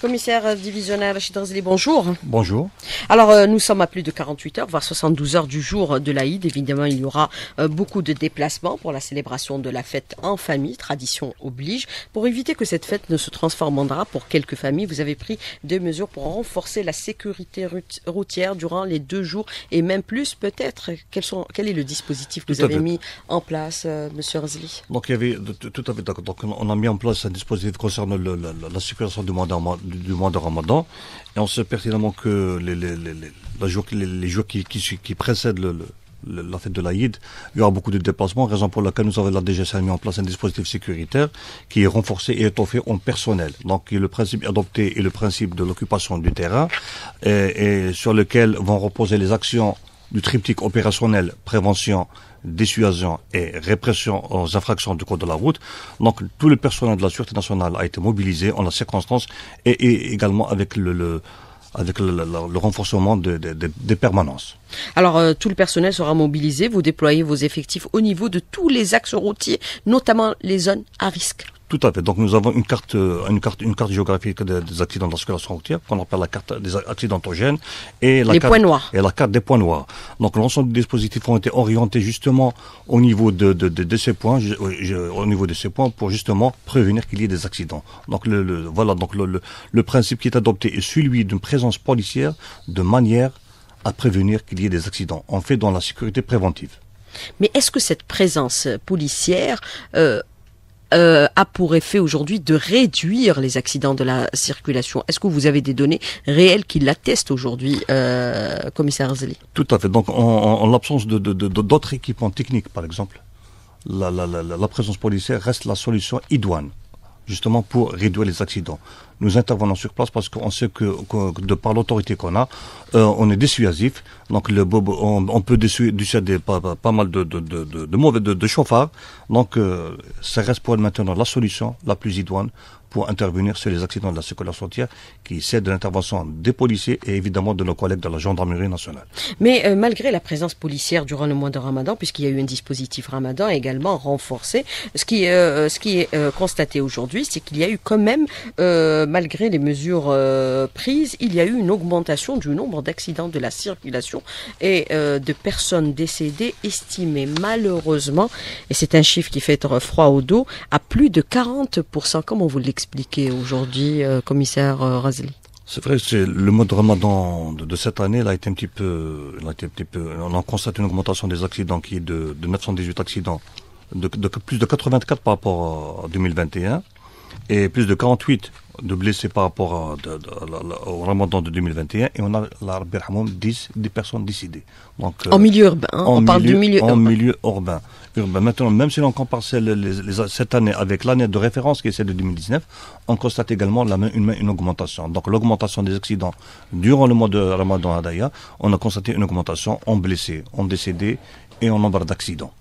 Commissaire divisionnaire Rachid Razili, bonjour. Bonjour. Alors, euh, nous sommes à plus de 48 heures, voire 72 heures du jour de l'Aïd. Évidemment, il y aura euh, beaucoup de déplacements pour la célébration de la fête en famille, tradition oblige. Pour éviter que cette fête ne se transforme en drap pour quelques familles, vous avez pris des mesures pour renforcer la sécurité routière durant les deux jours et même plus peut-être. Quel, quel, est le dispositif que vous avez mis en place, M. Euh, monsieur Donc, il y avait tout à fait d'accord. on a mis en place un dispositif concernant la, la, du du mandat du, mois de Ramadan. Et on sait pertinemment que les, les, les, jours, qui, qui, qui précèdent le, la fête de l'Aïd, il y aura beaucoup de déplacements, raison pour laquelle nous avons la mis en place un dispositif sécuritaire qui est renforcé et étoffé en personnel. Donc le principe adopté est le principe de l'occupation du terrain et, sur lequel vont reposer les actions du triptyque opérationnel, prévention, dissuasion et répression aux infractions du code de la route. Donc tout le personnel de la sûreté nationale a été mobilisé en la circonstance et, également avec le, avec le, renforcement des permanences. Alors euh, tout le personnel sera mobilisé, vous déployez vos effectifs au niveau de tous les axes routiers, notamment les zones à risque. Tout à fait. Donc nous avons une carte, euh, une carte, une carte géographique des, accidents de la circulation routière qu'on appelle la carte des accidents et la et la carte des points noirs. Donc l'ensemble des dispositifs ont été orientés justement au niveau de, ces points, euh, au niveau de ces points pour justement prévenir qu'il y ait des accidents. Donc le, voilà donc le, principe qui est adopté est celui d'une présence policière de manière à prévenir qu'il y ait des accidents. en fait dans la sécurité préventive. Mais est-ce que cette présence policière euh, euh, a pour effet aujourd'hui de réduire les accidents de la circulation. Est-ce que vous avez des données réelles qui l'attestent aujourd'hui, euh, commissaire Zeli Tout à fait. Donc, en, l'absence de, d'autres équipements techniques, par exemple, la, la présence policière reste la solution idoine, justement pour réduire les accidents nous intervenons sur place parce qu'on sait que, de par l'autorité qu'on a, euh, on est dissuasif. Donc le, on, on peut dissuader pas, pas, mal de, mauvais de, chauffards. Donc euh, ça reste pour être maintenant la solution la plus idoine pour intervenir sur les accidents de la circulation routière qui cèdent de l'intervention des policiers et évidemment de nos collègues de la gendarmerie nationale. Mais euh, malgré la présence policière durant le mois de Ramadan, puisqu'il y a eu un dispositif Ramadan également renforcé, ce qui, euh, euh, est constaté aujourd'hui, c'est qu'il y a eu quand même, malgré les mesures prises, il y a eu une augmentation du nombre d'accidents de la circulation et de personnes décédées estimées malheureusement, et c'est un chiffre qui fait froid au dos, à plus de 40%, comme on vous l'explique aujourd'hui, euh, commissaire euh, Razli c'est vrai, que le mode de Ramadan de, cette année, là, a été un petit peu, on en constate une augmentation des accidents qui est de, 918 accidents, de, plus de 84 par rapport à 2021 et plus de 48 de blessés par rapport au ramadan de 2021 et on a l'Arabie 10 des personnes décédées. Donc, en euh, milieu urbain, hein, on parle du milieu en milieu urbain. urbain. Maintenant, même si l'on compare cette année avec l'année de référence qui est celle de 2019, on constate également la une, une, augmentation. Donc l'augmentation des accidents durant le mois de ramadan à Daya, on a constaté une augmentation en blessés, en décédés et en nombre d'accidents.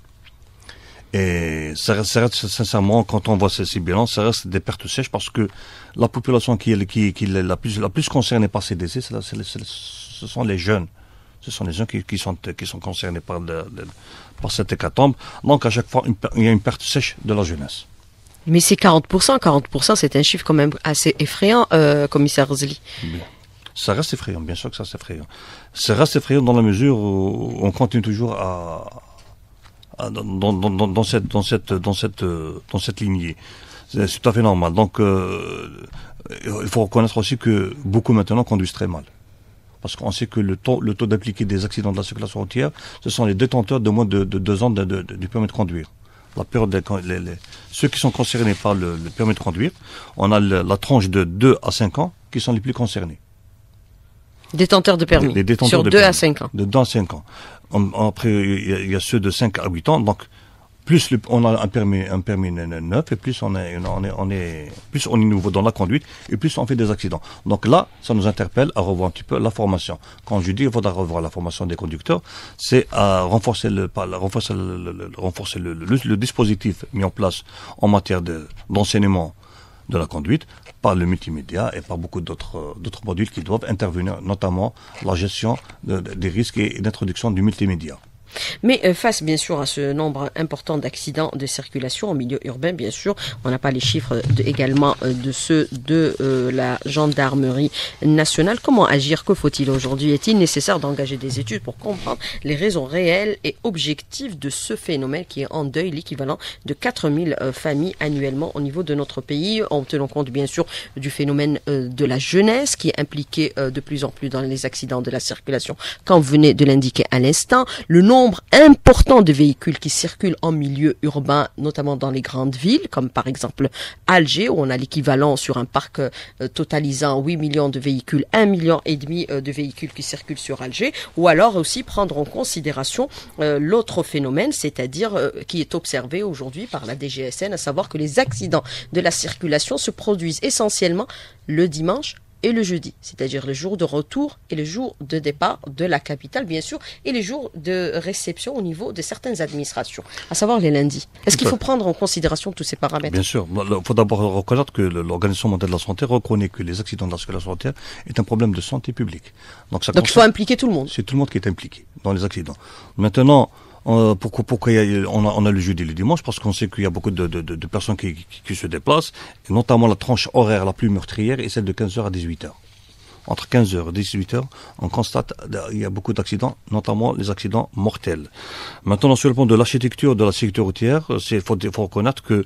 Et ça reste, sincèrement, quand on voit ces, bilans, ça reste des pertes sèches parce que la population qui est, la, plus, la plus concernée par ces décès, ce sont les jeunes. Ce sont les jeunes qui, sont, qui sont concernés par, par cette hécatombe. Donc, à chaque fois, il y a une perte sèche de la jeunesse. Mais c'est 40%. 40%, c'est un chiffre quand même assez effrayant, euh, commissaire Rosely. Ça reste effrayant, bien sûr que ça c'est effrayant. Ça reste effrayant dans la mesure où on continue toujours à, ah, dans, cette dans cette dans cette dans cette lignée. C'est tout à fait normal. Donc euh, il faut reconnaître aussi que beaucoup maintenant conduisent très mal. Parce qu'on sait que le taux, le taux d'appliquer des accidents de la circulation routière, ce sont les détenteurs de moins de, deux ans de, du permis de conduire. La période les, ceux qui sont concernés par le, permis de conduire, on a la tranche de 2 à 5 ans qui sont les plus concernés. Détenteurs de permis. Les détenteurs sur deux 2 à 5 ans. De 2 à 5 ans. Après, il y, a ceux de 5 à Donc, plus on a un permis, un permis neuf et plus on est, on est, plus on est nouveau dans la conduite et plus on fait des accidents. Donc là, ça nous interpelle à revoir un petit peu la formation. Quand je dis il faudra revoir la formation des conducteurs, c'est à renforcer le, renforcer le, renforcer le, dispositif mis en place en matière de, d'enseignement de la conduite par le multimédia et par beaucoup d'autres euh, d'autres modules qui doivent intervenir, notamment la gestion des risques et d'introduction du multimédia. Mais euh, face bien sûr à ce nombre important d'accidents de circulation en milieu urbain, bien sûr, on n'a pas les chiffres euh, également euh, de ceux de la gendarmerie nationale. Comment agir Que faut-il aujourd'hui Est-il nécessaire d'engager des études pour comprendre les raisons réelles et objectives de ce phénomène qui est en deuil l'équivalent de 4000 familles annuellement au niveau de notre pays, en tenant compte bien sûr du phénomène de la jeunesse qui est impliqué de plus en plus dans les accidents de la circulation, comme vous venez de l'indiquer à l'instant. Le nombre nombre important de véhicules qui circulent en milieu urbain, notamment dans les grandes villes, comme par exemple Alger, où on a l'équivalent sur un parc euh, totalisant 8 millions de véhicules, 1 million et demi euh, de véhicules qui circulent sur Alger, ou alors aussi prendre en considération euh, l'autre phénomène, c'est-à-dire qui est observé aujourd'hui par la DGSN, à savoir que les accidents de la circulation se produisent essentiellement le dimanche et le jeudi, c'est-à-dire le jour de retour et le jour de départ de la capitale, bien sûr, et les jours de réception au niveau de certaines administrations, à savoir les lundis. Est-ce qu'il faut prendre en considération tous ces paramètres Bien sûr. Il faut d'abord reconnaître que l'Organisation mondiale de la santé reconnaît que les accidents de la circulation est un problème de santé publique. Donc, Donc il faut impliquer tout le monde. C'est tout le monde qui est impliqué dans les accidents. Maintenant, euh, pourquoi, on, a, le jeudi et le dimanche Parce qu'on sait qu'il y a beaucoup de, personnes qui, se déplacent, notamment la tranche horaire la plus meurtrière est celle de 15h à 18h. Entre 15h et 18h, on constate qu'il euh, y a beaucoup d'accidents, notamment les accidents mortels. Maintenant, sur le plan de l'architecture de la sécurité routière, il euh, faut, reconnaître que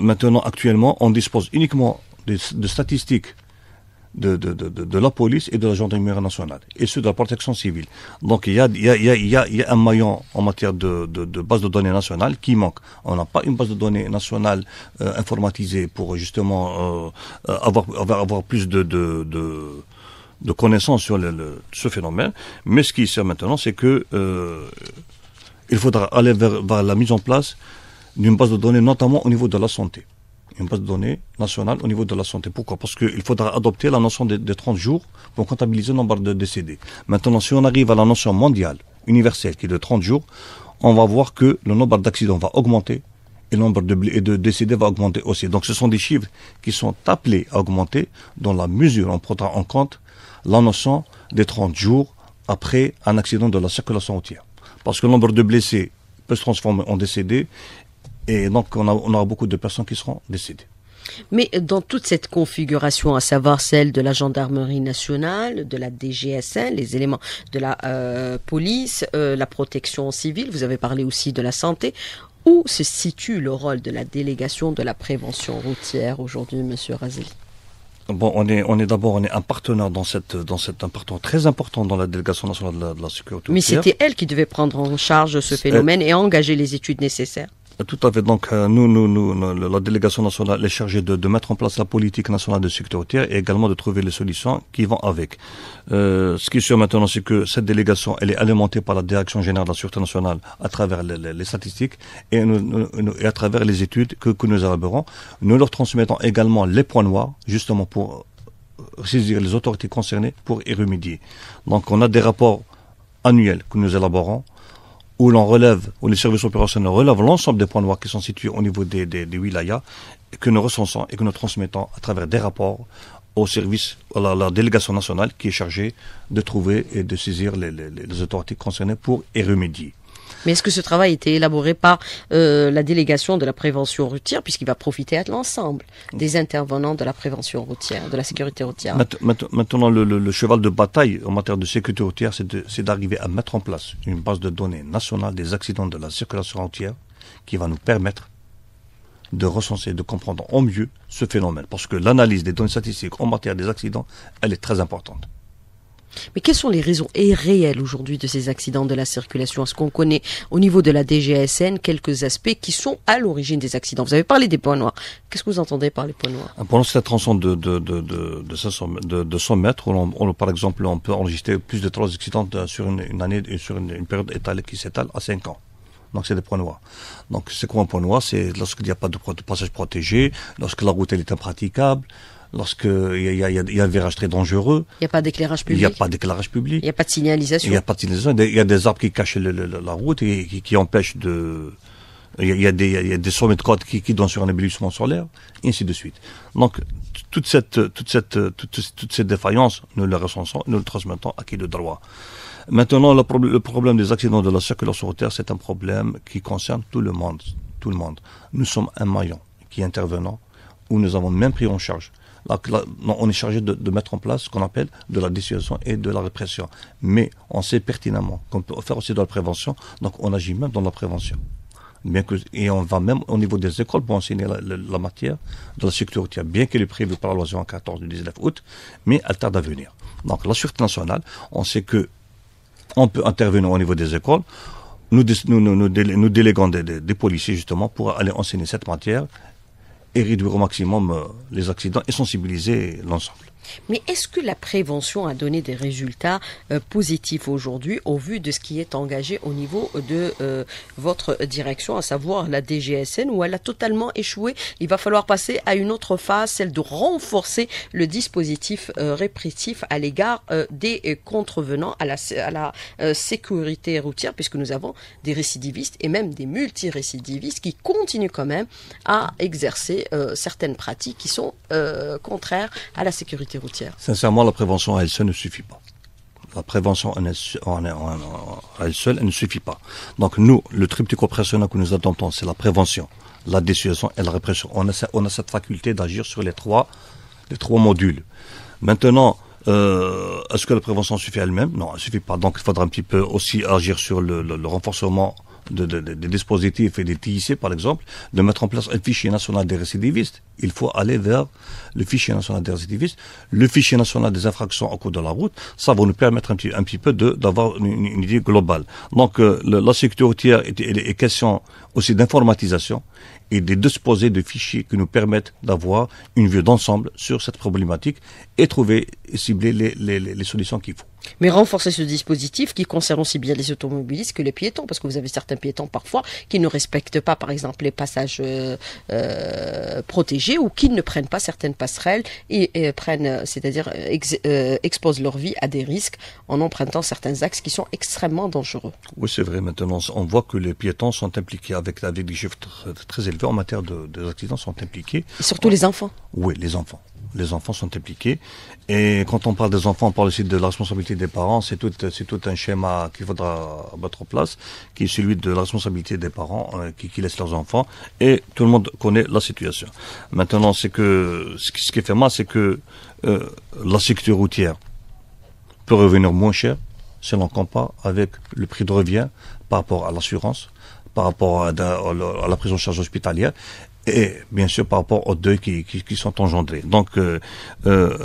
maintenant, actuellement, on dispose uniquement de statistiques de, la police et de la gendarmerie nationale, et ceux de la protection civile. Donc il y a, un maillon en matière de, base de données nationale qui manque. On n'a pas une base de données nationale euh, informatisée pour justement euh, avoir, avoir, plus de, de, connaissances sur ce phénomène. Mais ce qui sert maintenant, c'est que euh, il faudra aller vers, la mise en place d'une base de données, notamment au niveau de la santé une base de données nationale au niveau de la santé. Pourquoi Parce qu'il faudra adopter la notion des de 30 jours pour comptabiliser le nombre de décédés. Maintenant, si on arrive à la notion mondiale, universelle, qui est de 30 jours, on va voir que le nombre d'accidents va augmenter et le nombre de, de décédés va augmenter aussi. Donc ce sont des chiffres qui sont appelés à augmenter dans la mesure où on prendra en compte la notion des 30 jours après un accident de la circulation routière. Parce que le nombre de blessés peut se transformer en décédés et donc, on, aura beaucoup de personnes qui seront décédées. Mais dans toute cette configuration, à savoir celle de la gendarmerie nationale, de la DGSN, les éléments de la euh, police, euh, la protection civile, vous avez parlé aussi de la santé, où se situe le rôle de la délégation de la prévention routière aujourd'hui, Monsieur Razeli Bon, on est, on est d'abord, un partenaire dans cette, dans cet important, très important dans la délégation nationale de la, de la sécurité. Mais c'était elle qui devait prendre en charge ce phénomène et engager les études nécessaires. Euh, tout à fait. Donc, euh, nous, nous, la délégation nationale est chargée de, mettre en place la politique nationale de sécurité et également de trouver les solutions qui vont avec. Euh, ce qui est sûr maintenant, c'est que cette délégation, elle est alimentée par la Direction générale de la Sûreté nationale à travers les, statistiques et, à travers les études que nous élaborons. Nous leur transmettons également les points noirs, justement pour saisir les autorités concernées pour y remédier. Donc, on a des rapports annuels que nous élaborons où l'on relève, où les services opérationnels relèvent l'ensemble des points noirs qui sont situés au niveau des, des, wilayas, que nous recensons et que nous transmettons à travers des rapports au service, à la, délégation nationale qui est chargée de trouver et de saisir les, les autorités concernées pour y remédier. Mais est-ce que ce travail a été élaboré par euh, la délégation de la prévention routière, puisqu'il va profiter à l'ensemble des intervenants de la prévention routière, de la sécurité routière Maintenant, le, le cheval de bataille en matière de sécurité routière, c'est d'arriver à mettre en place une base de données nationale des accidents de la circulation routière qui va nous permettre de recenser, de comprendre au mieux ce phénomène. Parce que l'analyse des données statistiques en matière des accidents, elle est très importante. Mais quelles sont les raisons réelles aujourd'hui de ces accidents de la circulation Est-ce qu'on connaît au niveau de la DGSN quelques aspects qui sont à l'origine des accidents Vous avez parlé des points noirs. Qu'est-ce que vous entendez par les points noirs Un ah, point c'est la de, de, 500, 100 mètres on, par exemple, on peut enregistrer plus de 3 accidents sur une, année, sur une, période étalée qui s'étale à 5 ans. Donc c'est des points noirs. Donc c'est quoi un point noir C'est lorsqu'il n'y a pas de, de passage protégé, lorsque la route elle est impraticable, lorsqu'il y, a, y, a, y a un virage très dangereux. Il n'y a pas d'éclairage public. Il n'y a pas d'éclairage public. Il n'y a pas de signalisation. Il n'y a pas de signalisation. Il y a des arbres qui cachent la route et qui, empêchent de... Il y, a, des, des, sommets de côte qui, donnent sur un ébullissement solaire, et ainsi de suite. Donc, toute cette, toute cette, toute, cette défaillance, nous le recensons, nous le transmettons à qui de droit. Maintenant, le, problème, des accidents de la circulation terre c'est un problème qui concerne tout le monde, tout le monde. Nous sommes un maillon qui intervenant, où nous avons même pris en charge on est chargé de, mettre en place ce qu'on appelle de la dissuasion et de la répression. Mais on sait pertinemment qu'on peut faire aussi de la prévention, donc on agit même dans la prévention. Bien que, et on va même au niveau des écoles pour enseigner la, matière de la sécurité, bien qu'elle est prévue par la loi 14 du 19 août, mais elle tarde à venir. Donc la sûreté nationale, on sait que on peut intervenir au niveau des écoles, nous, nous, déléguons des policiers justement pour aller enseigner cette matière et réduire au maximum euh, les accidents et sensibiliser l'ensemble. Mais est-ce que la prévention a donné des résultats euh, positifs aujourd'hui au vu de ce qui est engagé au niveau de euh, votre direction, à savoir la DGSN, où elle a totalement échoué Il va falloir passer à une autre phase, celle de renforcer le dispositif euh, répressif à l'égard des contrevenants à la, à la sécurité routière, puisque nous avons des récidivistes et même des multirécidivistes qui continuent quand même à exercer certaines pratiques qui sont contraires à la sécurité routière Sincèrement, la prévention à elle seule ne suffit pas. La prévention à elle seule ne suffit pas. Donc nous, le triptyque opérationnel que nous adoptons, c'est la prévention, la dissuasion et la répression. On a, cette faculté d'agir sur les trois, les trois modules. Maintenant, euh, est-ce que la prévention suffit elle-même Non, elle ne suffit pas. Donc il faudra un petit peu aussi agir sur le renforcement des dispositifs et des TIC, par exemple, de mettre en place un fichier national des récidivistes. Il faut aller vers le fichier national des récidivistes, le fichier national des infractions au cours de la route. Ça va nous permettre un petit, peu d'avoir une, idée globale. Donc, euh, la sécurité routière est, est question aussi d'informatisation et de disposer de fichiers qui nous permettent d'avoir une vue d'ensemble sur cette problématique et trouver et cibler les, solutions qu'il faut. Mais renforcer ce dispositif qui concerne aussi bien les automobilistes que les piétons, parce que vous avez certains piétons parfois qui ne respectent pas, par exemple, les passages protégés ou qui ne prennent pas certaines passerelles et, prennent, c'est-à-dire exposent leur vie à des risques en empruntant certains axes qui sont extrêmement dangereux. Oui, c'est vrai. Maintenant, on voit que les piétons sont impliqués avec, des chiffres très élevés en matière de, des accidents sont impliqués. surtout les enfants. Oui, les enfants. Les enfants sont impliqués. Et quand on parle des enfants, on parle aussi de la responsabilité des parents. C'est tout, c'est tout un schéma qu'il faudra mettre en place, qui est celui de la responsabilité des parents euh, qui, laissent leurs enfants. Et tout le monde connaît la situation. Maintenant, c'est que ce qui, est fait mal, c'est que euh, la sécurité routière peut revenir moins cher si l'on compare avec le prix de revient par rapport à l'assurance par rapport à, la prise en charge hospitalière et bien sûr par rapport aux deuils qui, sont engendrés. Donc euh, euh,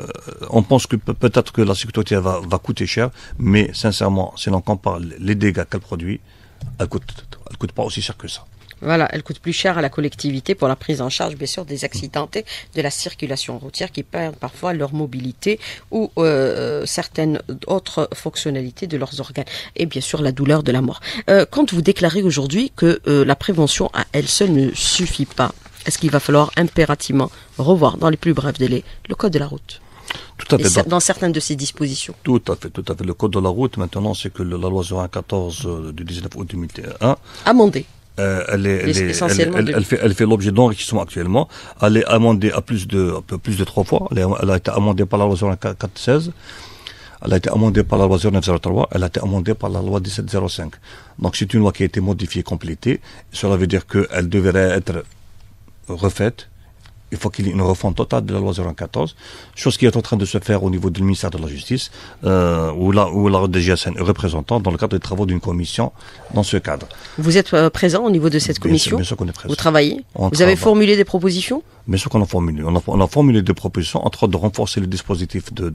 on pense que peut-être que la sécurité va, coûter cher, mais sincèrement, si l'on compare les dégâts qu'elle produit, elle coûte, coûte pas aussi cher que ça. Voilà, elle coûte plus cher à la collectivité pour la prise en charge, bien sûr, des accidentés de la circulation routière qui perdent parfois leur mobilité ou euh, euh, certaines autres fonctionnalités de leurs organes. Et bien sûr, la douleur de la mort. Euh, quand vous déclarez aujourd'hui que la prévention à elle seule ne suffit pas, est-ce qu'il va falloir impérativement revoir dans les plus brefs délais le code de la route tout à fait. dans certaines de ces dispositions. Tout à fait, tout à fait. Le code de la route, maintenant, c'est que la loi 2014 du 19 août 2001. Amendé. Euh, elle, fait, elle fait l'objet d'enrichissement actuellement. Elle est amendée à plus de, plus de trois fois. Elle, a été amendée par la loi 416. Elle a été amendée par la loi 0903. Elle a été amendée par la loi 1705. Donc c'est une loi qui a été modifiée, complétée. Cela veut dire qu'elle devrait être refaite il faut qu'il y ait une refonte totale de la loi 014, chose qui est en train de se faire au niveau du ministère de la Justice, euh, ou la, où la DGSN représentant dans le cadre des travaux d'une commission dans ce cadre. Vous êtes euh, présent au niveau de cette commission bien sûr est Vous travaillez Vous avez formulé des propositions Bien sûr qu'on a formulé. On a, formulé des propositions, entre autres de renforcer le dispositif de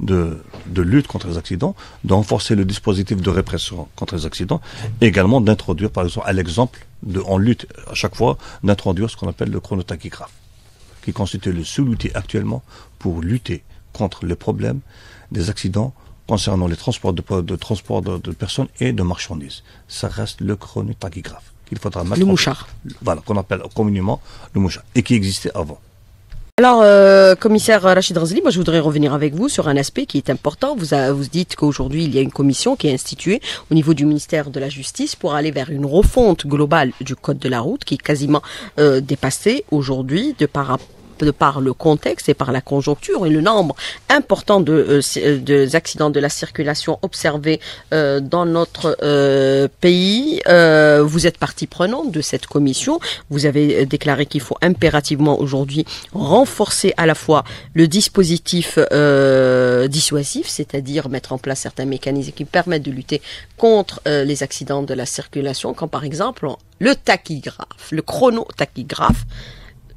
de, lutte contre les accidents, d'enforcer le dispositif de répression contre les accidents, et également d'introduire, par exemple, à l'exemple, de, en lutte à chaque fois, d'introduire ce qu'on appelle le chronotachygraphe, qui constitue le seul outil actuellement pour lutter contre les problèmes des accidents concernant les transports de, de transport de, personnes et de marchandises. Ça reste le chronotachygraphe qu'il faudra Le mouchard. voilà, qu'on appelle communément le mouchard, et qui existait avant. Alors, euh, commissaire Rachid Razli, moi je voudrais revenir avec vous sur un aspect qui est important. Vous, vous dites qu'aujourd'hui il y a une commission qui est instituée au niveau du ministère de la Justice pour aller vers une refonte globale du code de la route qui est quasiment euh, dépassé aujourd'hui de par rapport par le contexte et par la conjoncture et le nombre important de, euh, euh, de accidents de la circulation observés euh, dans notre pays. vous êtes partie prenante de cette commission. Vous avez déclaré qu'il faut impérativement aujourd'hui renforcer à la fois le dispositif dissuasif, c'est-à-dire mettre en place certains mécanismes qui permettent de lutter contre les accidents de la circulation, comme par exemple le tachygraphe, le chronotachygraphe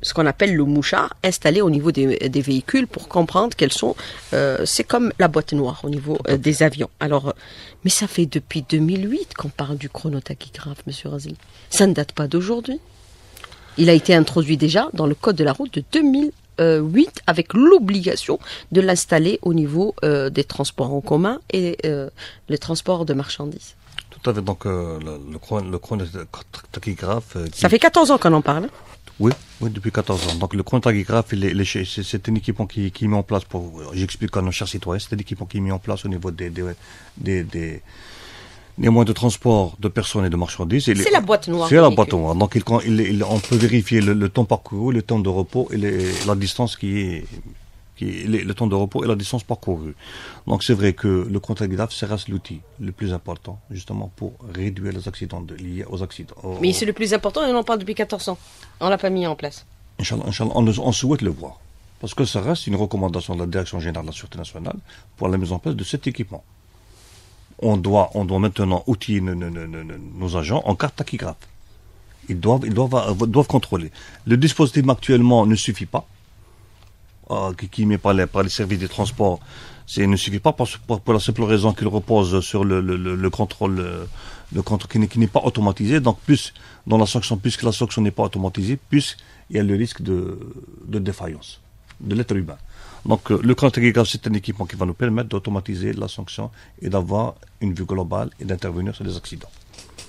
ce qu'on appelle le mouchard installé au niveau des, véhicules pour comprendre quels sont. Euh, c'est comme la boîte noire au niveau euh, des avions. Alors, euh, mais ça fait depuis 2008 qu'on parle du chronotachygraphe, Monsieur Razil. Ça ne date pas d'aujourd'hui. Il a été introduit déjà dans le code de la route de 2008 avec l'obligation de l'installer au niveau des transports en commun et les transports de marchandises. Tout à fait, donc le, chronotachygraphe... Ça fait 14 ans qu'on en parle. Oui, depuis 14 ans. Donc le contrat c'est un équipement qui, qui est mis en place pour. J'explique nos chers citoyens, c'est un équipement qui est mis en place au niveau des, des, moyens de transport de personnes et de marchandises. C'est la boîte noire. C'est la boîte noire. Donc, il, on peut vérifier le, temps parcouru, le temps de repos et la distance qui est le temps de repos et la distance parcourue. Donc c'est vrai que le contact grave reste l'outil le plus important justement pour réduire les accidents liés aux accidents. Mais c'est le plus important et on en parle depuis 14 ans. On l'a pas mis en place. Inch'Allah, on, souhaite le voir. Parce que ça reste une recommandation de la Direction générale de la Sûreté nationale pour la mise en place de cet équipement. On doit, on doit maintenant outiller nos, agents en carte tachygraphe. Ils doivent, ils euh, doivent contrôler. Le dispositif actuellement ne suffit pas. Euh, qui met par les, par les services des transports, c'est ne suffit pas pour, pour, la simple raison qu'il repose sur le, le, contrôle, le contrôle euh, qui n'est pas automatisé. Donc, plus dans la sanction, puisque la sanction n'est pas automatisée, plus il y a le risque de, de défaillance de l'être humain. Donc, euh, le contrôle c'est un équipement qui va nous permettre d'automatiser la sanction et d'avoir une vue globale et d'intervenir sur les accidents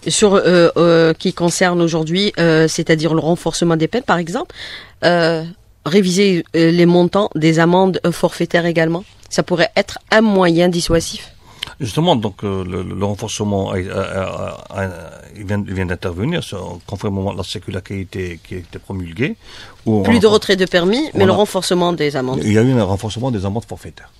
sur ce qui concerne aujourd'hui, c'est-à-dire le renforcement des peines, par exemple réviser euh, les montants des amendes forfaitaires également Ça pourrait être un moyen dissuasif Justement, donc euh, le, renforcement vient, d'intervenir conformément à la circulaire qui a été, qui promulguée. Plus de retrait de permis, mais le renforcement des amendes. Il y a eu un renforcement des amendes forfaitaires.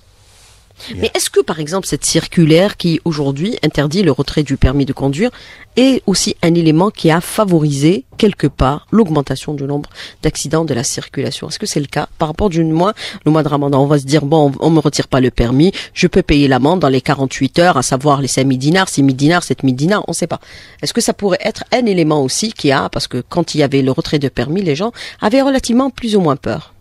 Mais est-ce que, par exemple, cette circulaire qui aujourd'hui interdit le retrait du permis de conduire est aussi un élément qui a favorisé quelque part l'augmentation du nombre d'accidents de la circulation Est-ce que c'est le cas par rapport du mois, le mois de Ramadan On va se dire bon, on me retire pas le permis, je peux payer l'amende dans les 48 heures, à savoir les 000 dinars, 000 dinars, 000 dinars, on ne sait pas. Est-ce que ça pourrait être un élément aussi qui a, parce que quand il y avait le retrait de permis, les gens avaient relativement plus ou moins peur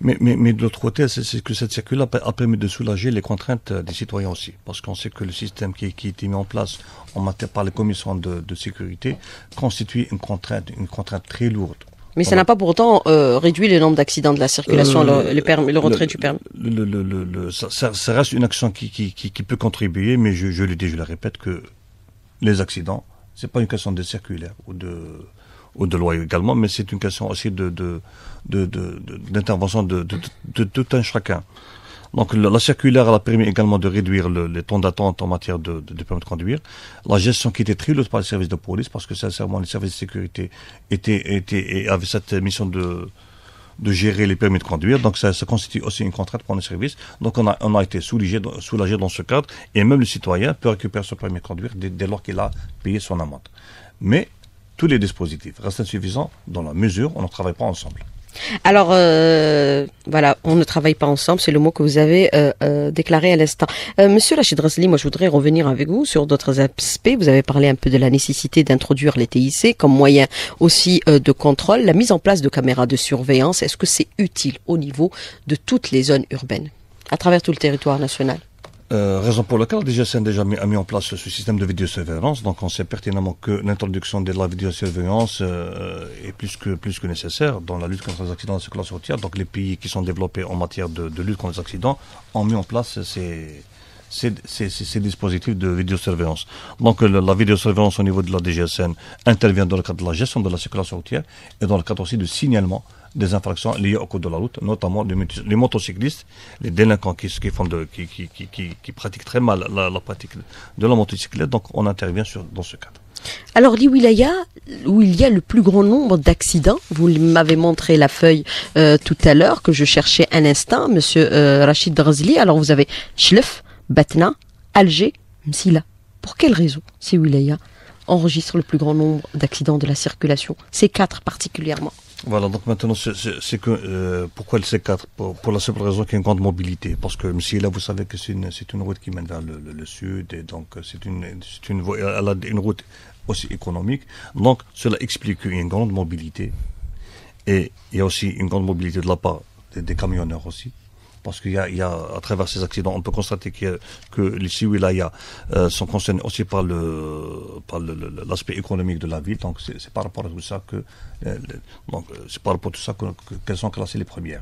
mais, de l'autre côté, c'est que cette circulaire a permis de soulager les contraintes euh, des citoyens aussi, parce qu'on sait que le système qui, qui a été mis en place en matière par les commissions de, sécurité constitue une contrainte, une contrainte très lourde. Mais ça n'a pas pour autant euh, réduit le nombre d'accidents de la circulation, euh, le, le, retrait du permis. Ça, ça, reste une action qui, qui, peut contribuer, mais je, le dis, je le répète, que les accidents, c'est pas une question de circulaire ou de ou de loi également, mais c'est une question aussi de, de, d'intervention de, tout un chacun. Donc la, circulaire a permis également de réduire les temps d'attente en matière de, permis de conduire. La gestion qui était très par les services de police, parce que sincèrement les services de sécurité et avaient cette mission de, de gérer les permis de conduire. Donc ça, constitue aussi une contrainte pour les services. Donc on a, a été soulagé, dans ce cadre. Et même le citoyen peut récupérer son permis de conduire dès, dès lors qu'il a payé son amende. Mais tous les dispositifs restent insuffisants dans la mesure où on ne travaille pas ensemble. Alors, euh, voilà, on ne travaille pas ensemble, c'est le mot que vous avez euh, euh, déclaré à l'instant. Monsieur Rachid moi je voudrais revenir avec vous sur d'autres aspects. Vous avez parlé un peu de la nécessité d'introduire les TIC comme moyen aussi de contrôle. La mise en place de caméras de surveillance, est-ce que c'est utile au niveau de toutes les zones urbaines, à travers tout le territoire national euh, raison pour laquelle la DGSN a déjà mis, en place ce système de vidéosurveillance. Donc on sait pertinemment que l'introduction de la vidéosurveillance euh, est plus que nécessaire dans la lutte contre les accidents de circulation routière. Donc les pays qui sont développés en matière de, lutte contre les accidents ont mis en place ces dispositifs de vidéosurveillance. Donc la vidéosurveillance au niveau de la DGSN intervient dans le cadre de la gestion de la circulation routière et dans le cadre aussi du signalement des infractions liées au code de la route, notamment les, motocyclistes, les délinquants qui, font de, qui, qui, pratiquent très mal la, pratique de la motocyclette. Donc, on intervient sur, dans ce cadre. Alors, les où il y a le plus grand nombre d'accidents, vous m'avez montré la feuille euh, tout à l'heure que je cherchais un instant, monsieur euh, Rachid Drazli. Alors, vous avez Chlef, Batna, Alger, Msila. Pour quel réseau ces Wilaya enregistrent le plus grand nombre d'accidents de la circulation Ces quatre particulièrement voilà, donc maintenant, c'est que euh, pourquoi le C4 pour, la simple raison qu'il y a une grande mobilité. Parce que si là, vous savez que c'est une, une route qui mène vers le, sud, et donc euh, c'est une, une, une route aussi économique. Donc, cela explique qu'il y a une grande mobilité. Et il y a aussi une grande mobilité de la part des camionneurs aussi parce qu'il y, a, à travers ces accidents, on peut constater que les wilayas euh, sont concernés aussi par l'aspect économique de la ville. Donc c'est par rapport à tout ça que euh, donc euh, c'est par rapport tout ça qu'elles sont classées les premières.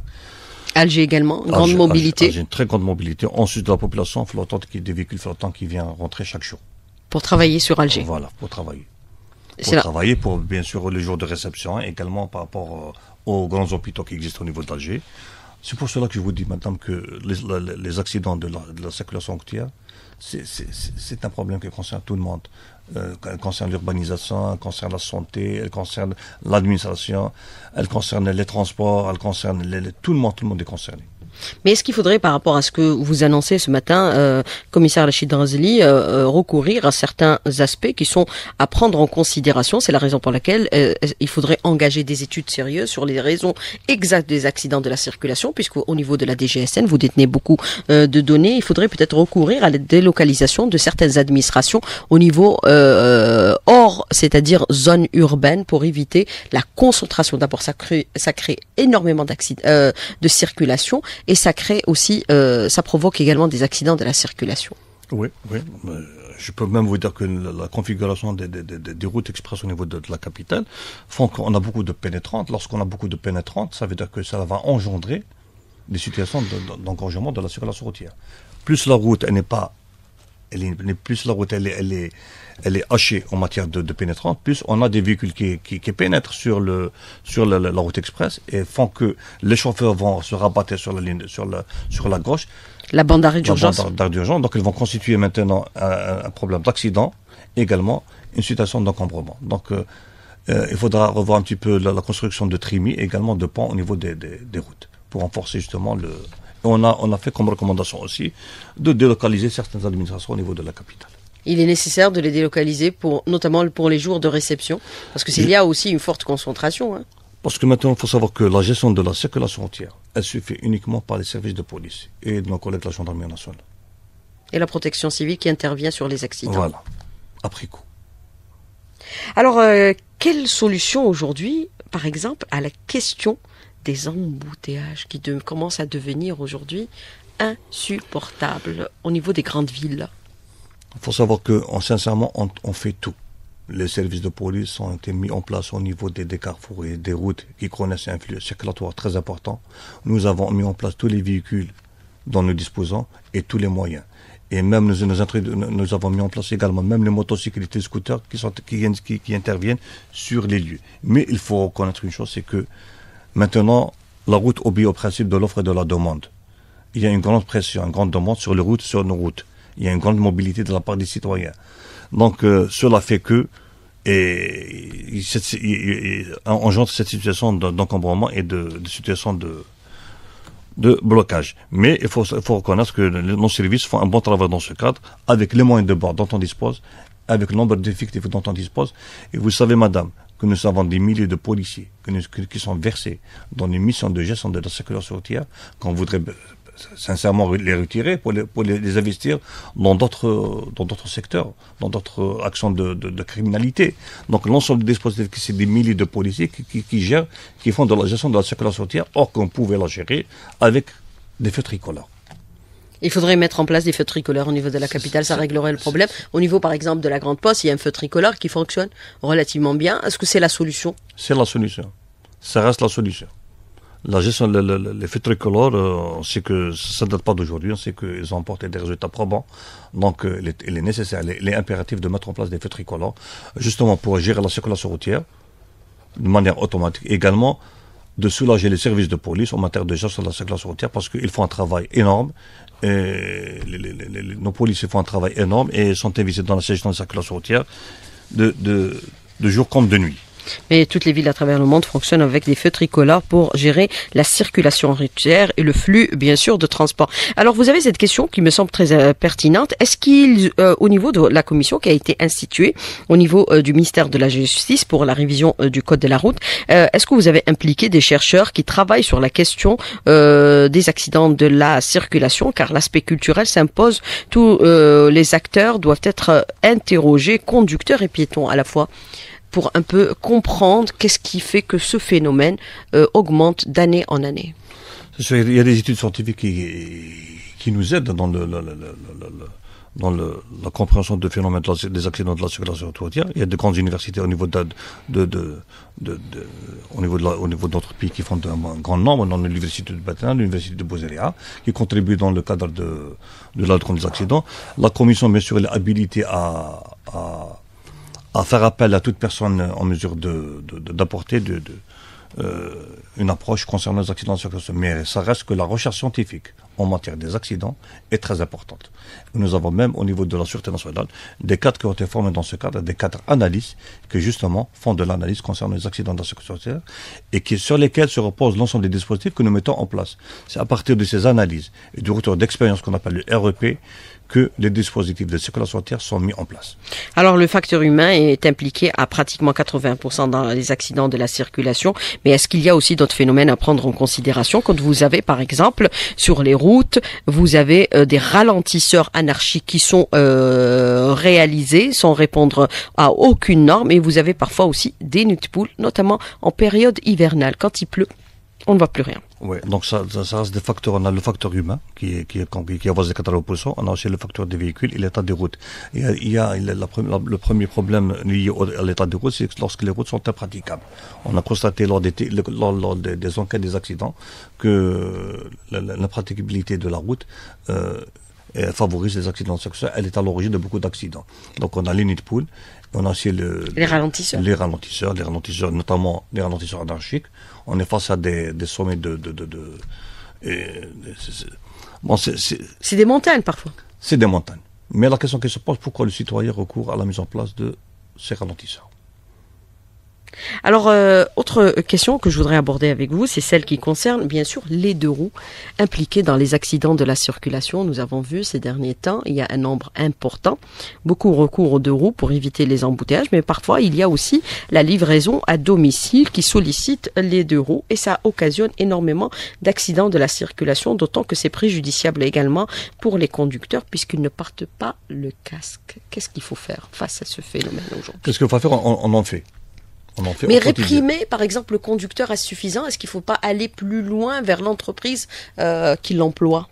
Alger également, grande mobilité. Alger, une très grande mobilité. Ensuite, de la population flottante, qui, des véhicules flottants qui viennent rentrer chaque jour. Pour travailler sur Alger. Voilà, pour travailler. Pour travailler, pour bien sûr les jours de réception, également par rapport aux grands hôpitaux qui existent au niveau d'Alger. C'est pour cela que je vous dis, madame, que les, accidents de la, circulation routière, c'est un problème qui concerne tout le monde. Euh, elle concerne l'urbanisation, elle concerne la santé, elle concerne l'administration, elle concerne les transports, elle concerne tout le monde, tout le monde est concerné. Mais est-ce qu'il faudrait, par rapport à ce que vous annoncez ce matin, euh, commissaire Rachid euh, euh, recourir à certains aspects qui sont à prendre en considération C'est la raison pour laquelle il faudrait engager des études sérieuses sur les raisons exactes des accidents de la circulation, puisque au niveau de la DGSN, vous détenez beaucoup de données. Il faudrait peut-être recourir à la délocalisation de certaines administrations au niveau hors, c'est-à-dire zone urbaine, pour éviter la concentration. D'abord, ça crée, ça crée énormément d'accidents de circulation et ça crée aussi, euh, ça provoque également des accidents de la circulation. Oui, oui. Je peux même vous dire que la configuration des, routes express au niveau de, la capitale font qu'on a beaucoup de pénétrantes. Lorsqu'on a beaucoup de pénétrantes, ça veut dire que ça va engendrer des situations d'engorgement de la circulation routière. Plus la route n'est pas elle plus la route, elle est, elle est, hachée en matière de, de Plus on a des véhicules qui, pénètrent sur le sur la, route express et font que les chauffeurs vont se rabattre sur la sur la sur la gauche. La bande d'arrêt d'urgence. Donc ils vont constituer maintenant un, problème d'accident, également une situation d'encombrement. Donc euh, euh, il faudra revoir un petit peu la, construction de trimis, également de ponts au niveau des routes pour renforcer justement le on a, on a fait comme recommandation aussi de délocaliser certaines administrations au niveau de la capitale il est nécessaire de les délocaliser, pour, notamment pour les jours de réception, parce que s'il y a aussi une forte concentration. Hein. Parce que maintenant, il faut savoir que la gestion de la circulation entière, elle se fait uniquement par les services de police et de nos collègues de la gendarmerie nationale. Et la protection civile qui intervient sur les accidents. Voilà, après coup. Alors, euh, quelle solution aujourd'hui, par exemple, à la question des embouteillages qui commencent à devenir aujourd'hui insupportables au niveau des grandes villes. Il faut savoir que, sincèrement, on, fait tout. Les services de police ont été mis en place au niveau des, carrefours et des routes qui connaissent un flux circulatoire très important. Nous avons mis en place tous les véhicules dont nous disposons et tous les moyens. Et même nous, avons mis en place également même les motocyclettes, et scooters qui interviennent sur les lieux. Mais il faut reconnaître une chose, c'est que Maintenant, la route obéit au principe de l'offre et de la demande. Il y a une grande pression, une grande demande sur les routes, sur nos routes. Il y a une grande mobilité de la part des citoyens. Donc, euh, cela fait que et engendre cette situation d'encombrement et de, situation de, blocage. Mais il faut, faut reconnaître que nos services font un bon travail dans ce cadre, avec les moyens de bord dont on dispose, avec le nombre d'effectifs dont on dispose. Et vous savez, madame, que nous avons des milliers de policiers qui sont versés dans les missions de gestion de la circulation routière, qu'on voudrait euh, sincèrement les retirer pour les, investir dans d'autres dans d'autres secteurs, dans d'autres actions de, criminalité. Donc l'ensemble des dispositifs, c'est des milliers de policiers qui, gèrent, qui font de la gestion de la circulation routière, or qu'on pouvait la gérer avec des feux tricolores. Il faudrait mettre en place des feux tricolores au niveau de la capitale, ça réglerait le problème. Au niveau, par exemple, de la Grande Poste, il y a un feu tricolore qui fonctionne relativement bien. Est-ce que c'est la solution C'est la solution. Ça reste la solution. La gestion, des les feux tricolores, euh, on sait que ça ne date pas d'aujourd'hui, on sait qu'ils ont apporté des résultats probants. Donc, euh, il est, nécessaire, il est impératif de mettre en place des feux tricolores, justement pour gérer la circulation routière de manière automatique. Également, de soulager les services de police en matière de gestion de la circulation routière parce qu'ils font un travail énorme. Et nos policiers font un travail énorme et sont invités dans la gestion de la circulation routière de, de, de jour comme de nuit. Mais toutes les villes à travers le monde fonctionnent avec des feux tricolores pour gérer la circulation routière et le flux, bien sûr, de transport. Alors, vous avez cette question qui me semble très euh, pertinente. Est-ce qu'il, euh, au niveau de la commission qui a été instituée au niveau euh, du ministère de la Justice pour la révision du Code de la route, est-ce que vous avez impliqué des chercheurs qui travaillent sur la question des accidents de la circulation, car l'aspect culturel s'impose. Tous les acteurs doivent être interrogés, conducteurs et piétons à la fois pour un peu comprendre qu'est-ce qui fait que ce phénomène euh, augmente d'année en année. Il y a des études scientifiques qui, nous aident dans le, dans la compréhension de phénomènes des accidents de la circulation Il y a de grandes universités au niveau de, au niveau de niveau pays qui font un, grand nombre, dans l'université de Batin, l'université de Bozeria, qui contribuent dans le cadre de, de des accidents. La commission, bien sûr, est habilitée à à faire appel à toute personne en mesure d'apporter de, de, de, euh, une approche concernant les accidents de circulation. Mais ça reste que la recherche scientifique en matière des accidents est très importante. Nous avons même au niveau de la Sûreté nationale des cadres qui ont été formés dans ce cadre, des cadres analyses, qui justement font de l'analyse concernant les accidents de la circulation et qui, sur lesquels se reposent l'ensemble des dispositifs que nous mettons en place. C'est à partir de ces analyses et du retour d'expérience qu'on appelle le REP que les dispositifs de circulation sont mis en place. Alors le facteur humain est impliqué à pratiquement 80% dans les accidents de la circulation, mais est-ce qu'il y a aussi d'autres phénomènes à prendre en considération quand vous avez par exemple sur les routes, vous avez euh, des ralentisseurs anarchiques qui sont euh, réalisés sans répondre à aucune norme et vous avez parfois aussi des nuits de notamment en période hivernale quand il pleut, on ne voit plus rien. Oui, donc ça, ça, ça reste des facteurs. On a le facteur humain qui est, qui est, qui catalogues On a aussi le facteur des véhicules et l'état des routes. Et euh, il y a, le premier problème lié à l'état des routes, c'est lorsque les routes sont impraticables. On a constaté lors des, lors, des, enquêtes des accidents que euh, l'impraticabilité de la route euh, favorise les accidents sexuels. Elle est à l'origine de beaucoup d'accidents. Donc on a les pool, on a aussi le, les ralentisseurs. Les ralentisseurs, les ralentisseurs, notamment les ralentisseurs anarchiques on est face à des, sommets de... c'est des montagnes parfois. C'est des montagnes. Mais la question qui se pose, pourquoi le citoyen recourt à la mise en place de ces ralentisseurs alors, euh, autre question que je voudrais aborder avec vous, c'est celle qui concerne bien sûr les deux roues impliquées dans les accidents de la circulation. Nous avons vu ces derniers temps, il y a un nombre important, beaucoup recours aux deux roues pour éviter les embouteillages, mais parfois il y a aussi la livraison à domicile qui sollicite les deux roues et ça occasionne énormément d'accidents de la circulation, d'autant que c'est préjudiciable également pour les conducteurs puisqu'ils ne partent pas le casque. Qu'est-ce qu'il faut faire face à ce phénomène aujourd'hui Qu'est-ce qu'il faut faire on en fait mais réprimer, par exemple, le conducteur est suffisant Est-ce qu'il ne faut pas aller plus loin vers l'entreprise euh, qui l'emploie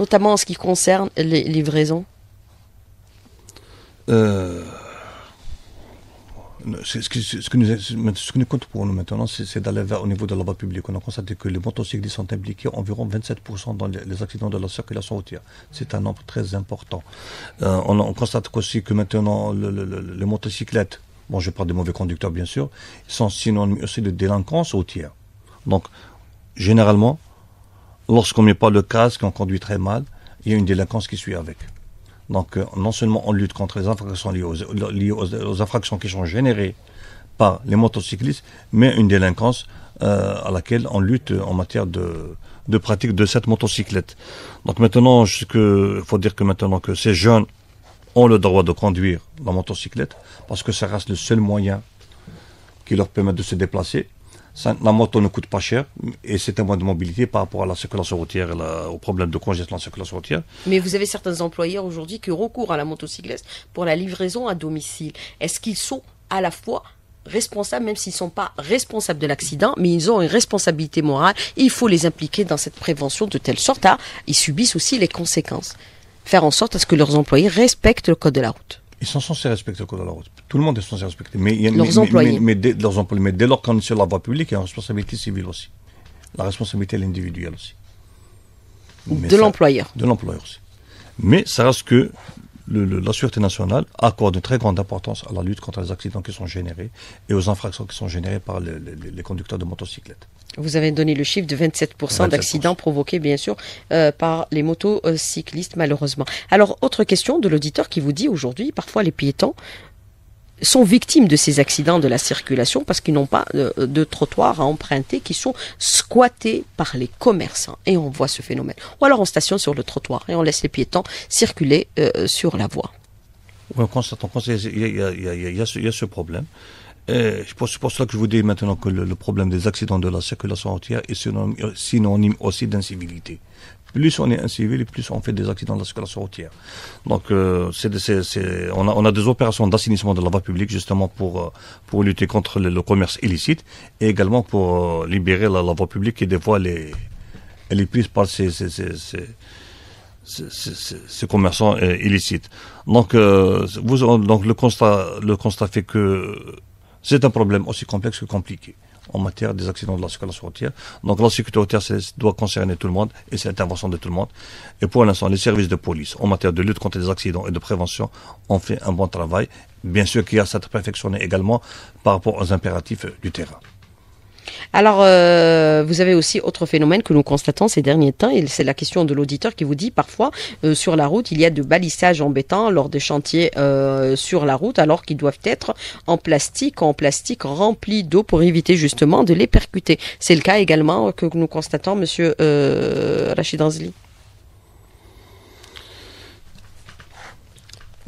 Notamment en ce qui concerne les livraisons euh, Ce que, ce, que nous, ce pour nous maintenant, c'est d'aller au niveau de la voie publique. On a constaté que les motocyclistes sont impliqués environ 27% dans les, accidents de la circulation routière. C'est un nombre très important. Euh, on, constate aussi que maintenant, les motocyclettes bon, je parle de mauvais conducteurs bien sûr, sont synonymes aussi de délinquance au tiers. Donc, généralement, lorsqu'on ne met pas le casque, qu'on conduit très mal, il y a une délinquance qui suit avec. Donc, euh, non seulement on lutte contre les infractions liées aux, infractions qui sont générées par les motocyclistes, mais une délinquance euh, à laquelle on lutte en matière de, de pratique de cette motocyclette. Donc maintenant, il faut dire que maintenant que ces jeunes ont le droit de conduire la motocyclette parce que ça reste le seul moyen qui leur permet de se déplacer. la moto ne coûte pas cher et c'est un moyen de mobilité par rapport à la circulation routière, et au problème de congestion de la circulation routière. Mais vous avez certains employeurs aujourd'hui qui recourent à la motocyclette pour la livraison à domicile. Est-ce qu'ils sont à la fois responsables, même s'ils ne sont pas responsables de l'accident, mais ils ont une responsabilité morale. il faut les impliquer dans cette prévention de telle sorte à ils subissent aussi les conséquences faire en sorte à ce que leurs employés respectent le code de la route. Ils sont censés respecter le code de la route. Tout le monde est censé respecter. Mais, leurs, employés. Mais, dès, lors qu'on est sur la voie publique, il y a une responsabilité civile aussi. La responsabilité individuelle aussi. de l'employeur. De l'employeur aussi. Mais ça reste que la Sûreté nationale accorde une très grande importance à la lutte contre les accidents qui sont générés et aux infractions qui sont générées par les conducteurs de motocyclettes. Vous avez donné le chiffre de 27%, d'accidents provoqués, bien sûr, euh, par les motocyclistes, malheureusement. Alors, autre question de l'auditeur qui vous dit aujourd'hui, parfois les piétons sont victimes de ces accidents de la circulation parce qu'ils n'ont pas euh, de, trottoir à emprunter, qui sont squattés par les commerçants. Et on voit ce phénomène. Ou alors on stationne sur le trottoir et on laisse les piétons circuler euh, sur la voie. Oui, on constate, il y, a ce problème. Euh, je pense, c'est pour cela que je vous dis maintenant que le, problème des accidents de la circulation routière est synonyme, aussi d'incivilité. Plus on est incivil, plus on fait des accidents de la circulation routière. Donc, euh, c'est, on, a, on a des opérations d'assainissement de la voie publique justement pour euh, pour lutter contre le, commerce illicite et également pour libérer la, voie publique qui des fois les elle est prise par ces, ces, ces, ces commerçants illicites. Donc, vous, donc le constat, le constat fait que c'est un problème aussi complexe que compliqué en matière des accidents de la circulation routière. Donc la sécurité routière doit concerner tout le monde et c'est l'intervention de tout le monde. Et pour l'instant, les services de police en matière de lutte contre les accidents et de prévention ont fait un bon travail. Bien sûr qu'il y a cette perfectionner également par rapport aux impératifs du terrain. Alors, euh, vous avez aussi autre phénomène que nous constatons ces derniers temps, et c'est la question de l'auditeur qui vous dit parfois euh, sur la route, il y a de balissages embêtant lors des chantiers euh, sur la route, alors qu'ils doivent être en plastique, en plastique rempli d'eau pour éviter justement de les percuter. C'est le cas également que nous constatons, Monsieur Rachid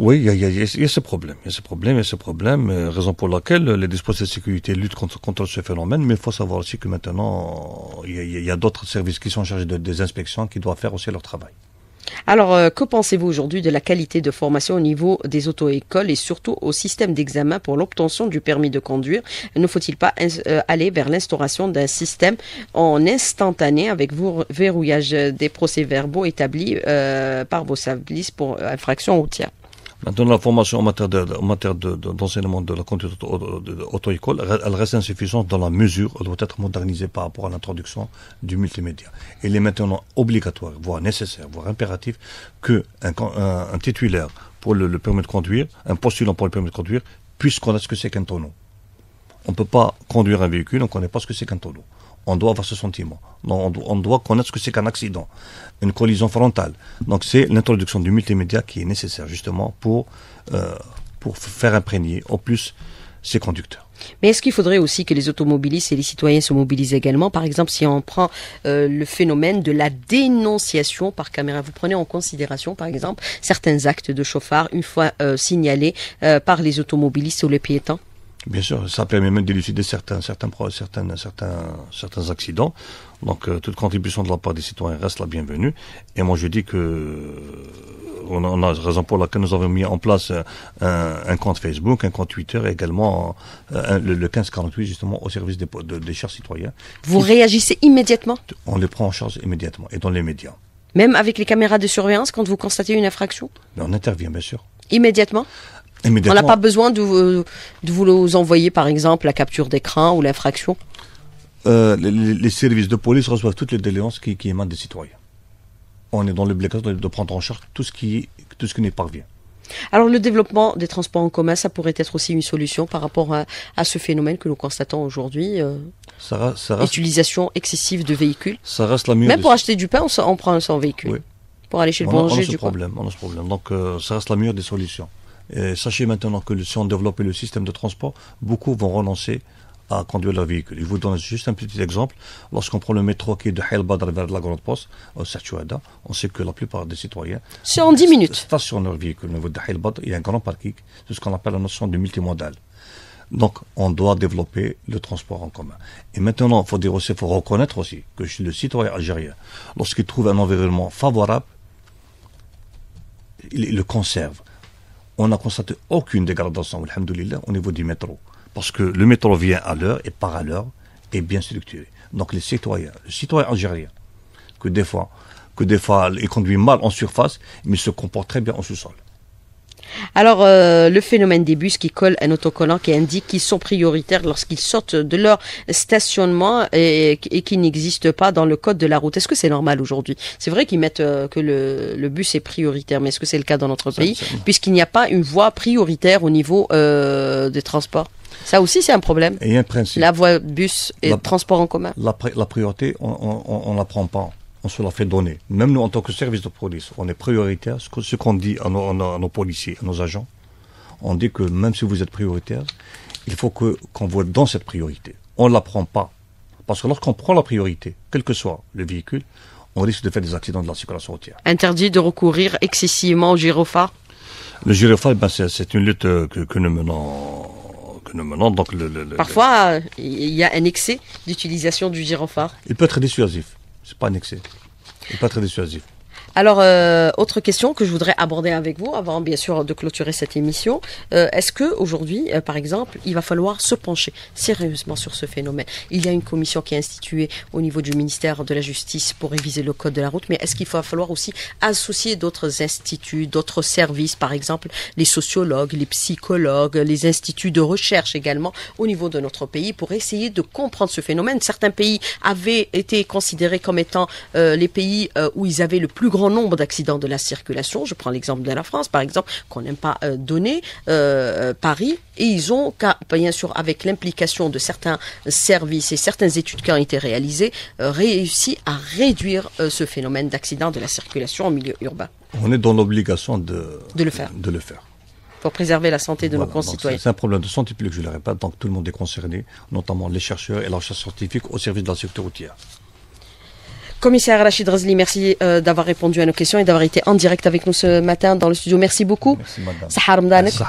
Oui, il y a, ce problème, il y a ce problème, il y a ce problème, euh, raison pour laquelle les dispositifs de sécurité luttent contre, ce phénomène, mais il faut savoir aussi que maintenant, il y a, d'autres services qui sont chargés de, des inspections qui doivent faire aussi leur travail. Alors, euh, que pensez-vous aujourd'hui de la qualité de formation au niveau des auto-écoles et surtout au système d'examen pour l'obtention du permis de conduire Ne faut-il pas euh, aller vers l'instauration d'un système en instantané avec vous verrouillage des procès-verbaux établis par vos services pour infraction routière Maintenant, la formation en matière d'enseignement de, la conduite auto-école, elle reste insuffisante dans la mesure, elle doit être modernisée par rapport à l'introduction du multimédia. Il est maintenant obligatoire, voire nécessaire, voire impératif, qu'un titulaire pour le, le, permis de conduire, un postulant pour le permis de conduire, puisse connaître ce que c'est qu'un tonneau. On ne peut pas conduire un véhicule, on ne connaît pas ce que c'est qu'un tonneau on doit avoir ce sentiment. on, doit connaître ce que c'est qu'un accident, une collision frontale. Donc c'est l'introduction du multimédia qui est nécessaire justement pour, euh, pour faire imprégner au plus ces conducteurs. Mais est-ce qu'il faudrait aussi que les automobilistes et les citoyens se mobilisent également Par exemple, si on prend euh, le phénomène de la dénonciation par caméra, vous prenez en considération, par exemple, certains actes de chauffard une fois euh, signalés par les automobilistes ou les piétons Bien sûr, ça permet même d'élucider certains, certains, certains, certains, certains accidents. Donc, euh, toute contribution de la part des citoyens reste la bienvenue. Et moi, je dis que euh, on, a, raison pour laquelle nous avons mis en place euh, un, compte Facebook, un compte Twitter, et également le, 1548 justement au service des, des chers citoyens. Vous réagissez immédiatement On les prend en charge immédiatement et dans les médias. Même avec les caméras de surveillance quand vous constatez une infraction On intervient, bien sûr. Immédiatement on n'a pas besoin de vous, envoyer, par exemple, la capture d'écran ou l'infraction euh, les, services de police reçoivent toutes les déléances qui, émanent des citoyens. On est dans le l'obligation de prendre en charge tout ce qui, tout ce qui nous parvient. Alors le développement des transports en commun, ça pourrait être aussi une solution par rapport à, ce phénomène que nous constatons aujourd'hui. Euh, excessive de véhicules. Ça reste la Même pour acheter du pain, on, on prend son véhicule. Pour aller chez le boulanger, du problème, On a ce problème. Donc euh, ça reste la meilleure des solutions sachez maintenant que si on développe le système de transport, beaucoup vont renoncer à conduire leur véhicule. Je vous donne juste un petit exemple. Lorsqu'on prend le métro qui est de Helbadr vers la Grande Poste, au on sait que la plupart des citoyens. C'est en 10 minutes. Stationnent leur véhicule au niveau de Helbadr. Il y a un grand parking. C'est ce qu'on appelle la notion de multimodal. Donc, on doit développer le transport en commun. Et maintenant, il faut dire aussi, faut reconnaître aussi que le citoyen algérien, lorsqu'il trouve un environnement favorable, il le conserve on n'a constaté aucune dégradation, alhamdoulilah, au niveau du métro. Parce que le métro vient à l'heure et part à l'heure, est bien structuré. Donc les citoyens, les citoyens algériens, que des fois, que des fois, ils conduisent mal en surface, mais se comportent très bien en sous-sol. Alors, euh, le phénomène des bus qui collent un autocollant qui indique qu'ils sont prioritaires lorsqu'ils sortent de leur stationnement et, qu'ils qui pas dans le code de la route. Est-ce que c'est normal aujourd'hui C'est vrai qu'ils mettent euh, que le, bus est prioritaire, mais est-ce que c'est le cas dans notre pays Puisqu'il n'y a pas une voie prioritaire au niveau euh, des transports. Ça aussi, c'est un problème. Et un principe. La voie bus et transport en commun. La, la priorité, on ne la prend pas on se l'a fait donner. Même nous, en tant que service de police, on est prioritaire. Ce qu'on dit à nos, policiers, à nos agents, on dit que même si vous êtes prioritaire, il faut que qu'on voit dans cette priorité. On ne la prend pas. Parce que lorsqu'on prend la priorité, quel que soit le véhicule, on risque de faire des accidents de la circulation routière. Interdit de recourir excessivement au gyrophare Le gyrophare, ben, c'est une lutte euh, que, que nous menons donc, le, Parfois, il y a un excès d'utilisation du gyrophare. Il peut être dissuasif. C'est pas annexé. Et pas très dissuasif. Alors, euh, autre question que je voudrais aborder avec vous, avant bien sûr de clôturer cette émission, euh, est-ce que aujourd'hui, euh, par exemple, il va falloir se pencher sérieusement sur ce phénomène Il y a une commission qui est instituée au niveau du ministère de la Justice pour réviser le code de la route, mais est-ce qu'il va falloir aussi associer d'autres instituts, d'autres services, par exemple les sociologues, les psychologues, les instituts de recherche également au niveau de notre pays pour essayer de comprendre ce phénomène Certains pays avaient été considérés comme étant les pays où ils avaient le plus grand nombre d'accidents de la circulation, je prends l'exemple de la France par exemple, qu'on n'aime pas euh, donner, euh, Paris, et ils ont, bien sûr, avec l'implication de certains services et certaines études qui ont été réalisées, euh, réussi à réduire ce phénomène d'accidents de la circulation en milieu urbain. On est dans l'obligation de, le faire. pour préserver la santé de nos concitoyens. C'est un problème de santé publique, je le répète, donc tout le monde est concerné, notamment les chercheurs et la recherche scientifique au service de la sécurité routière. Commissaire Rachid Razli, merci euh, d'avoir répondu à nos questions et d'avoir été en direct avec nous ce matin dans le studio. Merci beaucoup. Merci,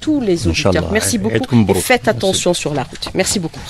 tous les auditeurs. Merci beaucoup. faites attention sur la route. Merci beaucoup.